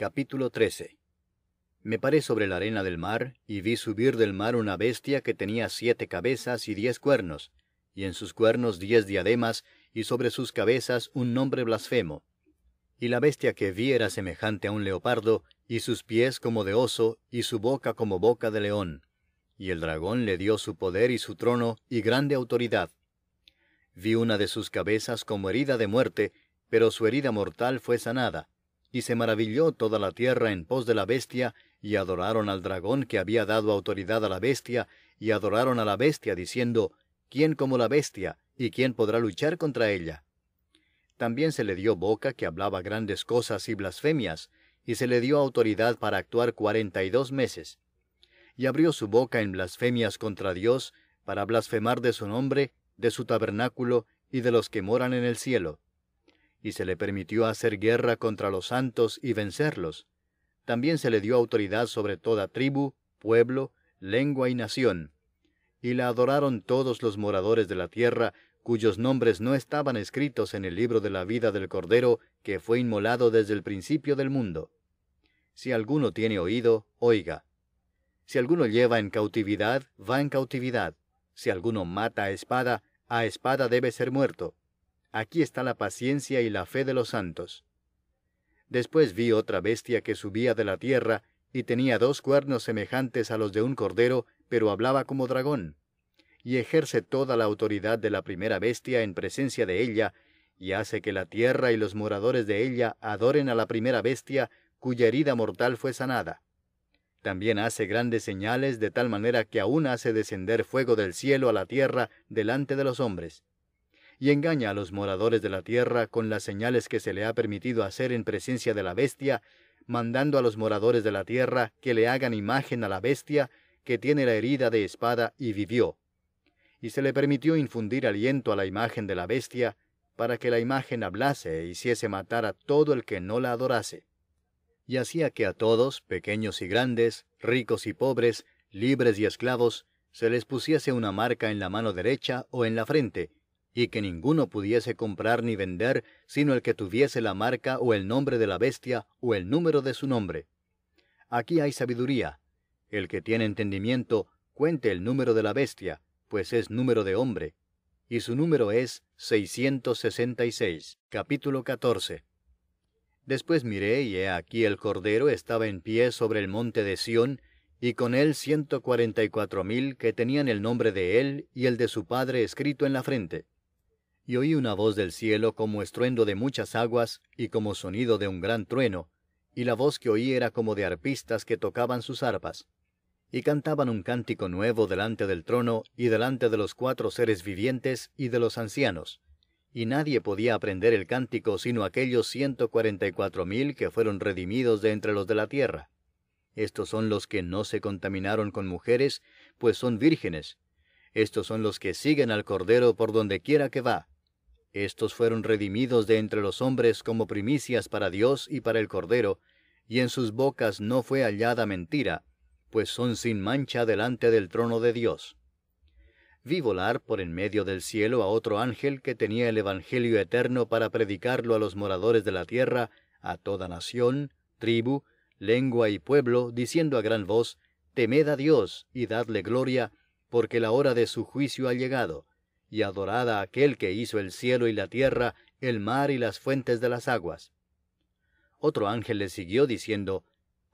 Capítulo 13 Me paré sobre la arena del mar, y vi subir del mar una bestia que tenía siete cabezas y diez cuernos, y en sus cuernos diez diademas, y sobre sus cabezas un nombre blasfemo. Y la bestia que vi era semejante a un leopardo, y sus pies como de oso, y su boca como boca de león. Y el dragón le dio su poder y su trono, y grande autoridad. Vi una de sus cabezas como herida de muerte, pero su herida mortal fue sanada, y se maravilló toda la tierra en pos de la bestia, y adoraron al dragón que había dado autoridad a la bestia, y adoraron a la bestia, diciendo, ¿quién como la bestia? ¿Y quién podrá luchar contra ella? También se le dio boca que hablaba grandes cosas y blasfemias, y se le dio autoridad para actuar cuarenta y dos meses. Y abrió su boca en blasfemias contra Dios, para blasfemar de su nombre, de su tabernáculo y de los que moran en el cielo y se le permitió hacer guerra contra los santos y vencerlos. También se le dio autoridad sobre toda tribu, pueblo, lengua y nación. Y la adoraron todos los moradores de la tierra, cuyos nombres no estaban escritos en el libro de la vida del Cordero, que fue inmolado desde el principio del mundo. Si alguno tiene oído, oiga. Si alguno lleva en cautividad, va en cautividad. Si alguno mata a espada, a espada debe ser muerto. Aquí está la paciencia y la fe de los santos. Después vi otra bestia que subía de la tierra, y tenía dos cuernos semejantes a los de un cordero, pero hablaba como dragón, y ejerce toda la autoridad de la primera bestia en presencia de ella, y hace que la tierra y los moradores de ella adoren a la primera bestia, cuya herida mortal fue sanada. También hace grandes señales de tal manera que aún hace descender fuego del cielo a la tierra delante de los hombres y engaña a los moradores de la tierra con las señales que se le ha permitido hacer en presencia de la bestia, mandando a los moradores de la tierra que le hagan imagen a la bestia que tiene la herida de espada y vivió. Y se le permitió infundir aliento a la imagen de la bestia, para que la imagen hablase e hiciese matar a todo el que no la adorase. Y hacía que a todos, pequeños y grandes, ricos y pobres, libres y esclavos, se les pusiese una marca en la mano derecha o en la frente, y que ninguno pudiese comprar ni vender, sino el que tuviese la marca o el nombre de la bestia o el número de su nombre. Aquí hay sabiduría. El que tiene entendimiento, cuente el número de la bestia, pues es número de hombre. Y su número es 666, capítulo 14. Después miré y he aquí el Cordero estaba en pie sobre el monte de Sión, y con él ciento cuarenta y cuatro mil que tenían el nombre de él y el de su padre escrito en la frente y oí una voz del cielo como estruendo de muchas aguas y como sonido de un gran trueno, y la voz que oí era como de arpistas que tocaban sus arpas. Y cantaban un cántico nuevo delante del trono y delante de los cuatro seres vivientes y de los ancianos. Y nadie podía aprender el cántico sino aquellos ciento cuarenta y cuatro mil que fueron redimidos de entre los de la tierra. Estos son los que no se contaminaron con mujeres, pues son vírgenes. Estos son los que siguen al Cordero por donde quiera que va. Estos fueron redimidos de entre los hombres como primicias para Dios y para el Cordero, y en sus bocas no fue hallada mentira, pues son sin mancha delante del trono de Dios. Vi volar por en medio del cielo a otro ángel que tenía el Evangelio eterno para predicarlo a los moradores de la tierra, a toda nación, tribu, lengua y pueblo, diciendo a gran voz, Temed a Dios y dadle gloria, porque la hora de su juicio ha llegado y adorada aquel que hizo el cielo y la tierra, el mar y las fuentes de las aguas. Otro ángel le siguió diciendo,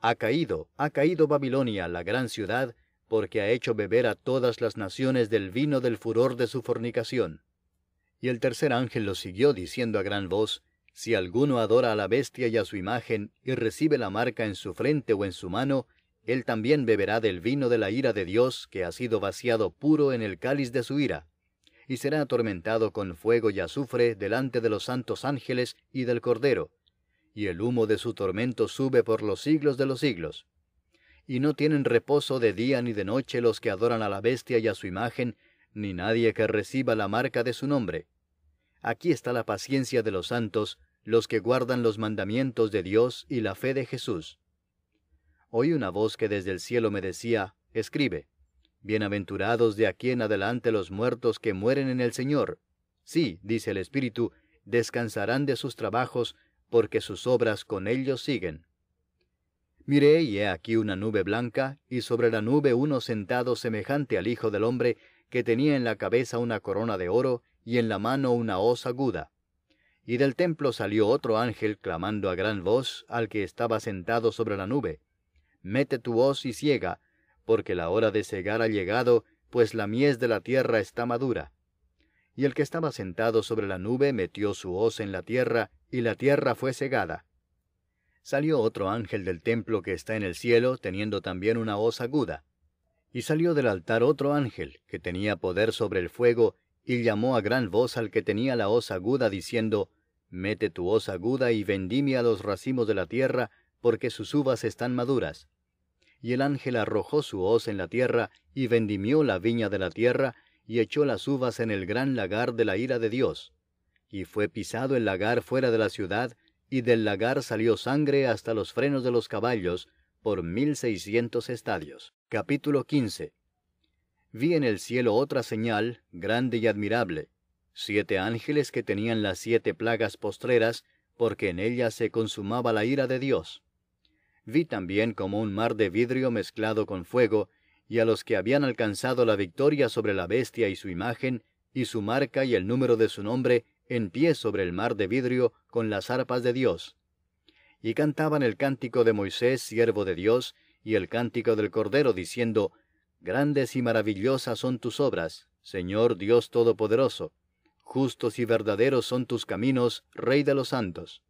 Ha caído, ha caído Babilonia, la gran ciudad, porque ha hecho beber a todas las naciones del vino del furor de su fornicación. Y el tercer ángel lo siguió diciendo a gran voz, Si alguno adora a la bestia y a su imagen, y recibe la marca en su frente o en su mano, él también beberá del vino de la ira de Dios, que ha sido vaciado puro en el cáliz de su ira y será atormentado con fuego y azufre delante de los santos ángeles y del Cordero, y el humo de su tormento sube por los siglos de los siglos. Y no tienen reposo de día ni de noche los que adoran a la bestia y a su imagen, ni nadie que reciba la marca de su nombre. Aquí está la paciencia de los santos, los que guardan los mandamientos de Dios y la fe de Jesús. Oí una voz que desde el cielo me decía, Escribe. Bienaventurados de aquí en adelante los muertos que mueren en el Señor. Sí, dice el Espíritu, descansarán de sus trabajos, porque sus obras con ellos siguen. Miré y he aquí una nube blanca, y sobre la nube uno sentado semejante al Hijo del Hombre, que tenía en la cabeza una corona de oro y en la mano una hoz aguda. Y del templo salió otro ángel clamando a gran voz al que estaba sentado sobre la nube, Mete tu hoz y ciega, porque la hora de segar ha llegado, pues la mies de la tierra está madura. Y el que estaba sentado sobre la nube metió su hoz en la tierra, y la tierra fue segada. Salió otro ángel del templo que está en el cielo, teniendo también una hoz aguda. Y salió del altar otro ángel, que tenía poder sobre el fuego, y llamó a gran voz al que tenía la hoz aguda, diciendo, Mete tu hoz aguda y a los racimos de la tierra, porque sus uvas están maduras y el ángel arrojó su hoz en la tierra, y vendimió la viña de la tierra, y echó las uvas en el gran lagar de la ira de Dios. Y fue pisado el lagar fuera de la ciudad, y del lagar salió sangre hasta los frenos de los caballos, por mil seiscientos estadios. Capítulo 15 Vi en el cielo otra señal, grande y admirable, siete ángeles que tenían las siete plagas postreras, porque en ellas se consumaba la ira de Dios vi también como un mar de vidrio mezclado con fuego, y a los que habían alcanzado la victoria sobre la bestia y su imagen, y su marca y el número de su nombre, en pie sobre el mar de vidrio, con las arpas de Dios. Y cantaban el cántico de Moisés, siervo de Dios, y el cántico del Cordero, diciendo, Grandes y maravillosas son tus obras, Señor Dios Todopoderoso. Justos y verdaderos son tus caminos, Rey de los santos.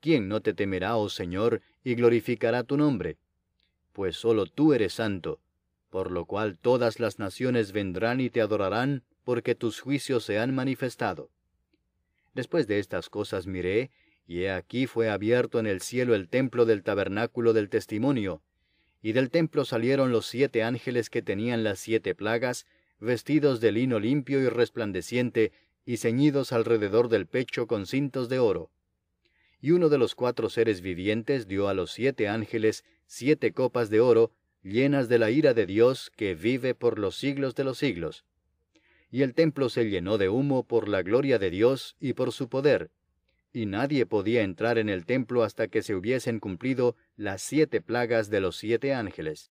¿Quién no te temerá, oh Señor, y glorificará tu nombre? Pues sólo tú eres santo, por lo cual todas las naciones vendrán y te adorarán, porque tus juicios se han manifestado. Después de estas cosas miré, y he aquí fue abierto en el cielo el templo del tabernáculo del testimonio, y del templo salieron los siete ángeles que tenían las siete plagas, vestidos de lino limpio y resplandeciente, y ceñidos alrededor del pecho con cintos de oro y uno de los cuatro seres vivientes dio a los siete ángeles siete copas de oro, llenas de la ira de Dios que vive por los siglos de los siglos. Y el templo se llenó de humo por la gloria de Dios y por su poder, y nadie podía entrar en el templo hasta que se hubiesen cumplido las siete plagas de los siete ángeles.